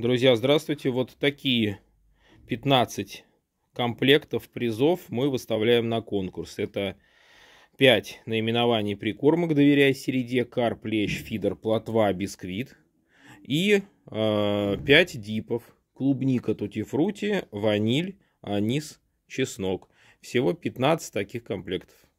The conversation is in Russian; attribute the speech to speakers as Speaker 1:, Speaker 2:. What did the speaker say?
Speaker 1: Друзья, здравствуйте. Вот такие 15 комплектов призов мы выставляем на конкурс. Это 5 наименований прикормок доверяя середе», «Карп», «Лещ», «Фидер», «Плотва», «Бисквит». И э, 5 дипов. Клубника, тутифрути, ваниль, анис, чеснок. Всего 15 таких комплектов.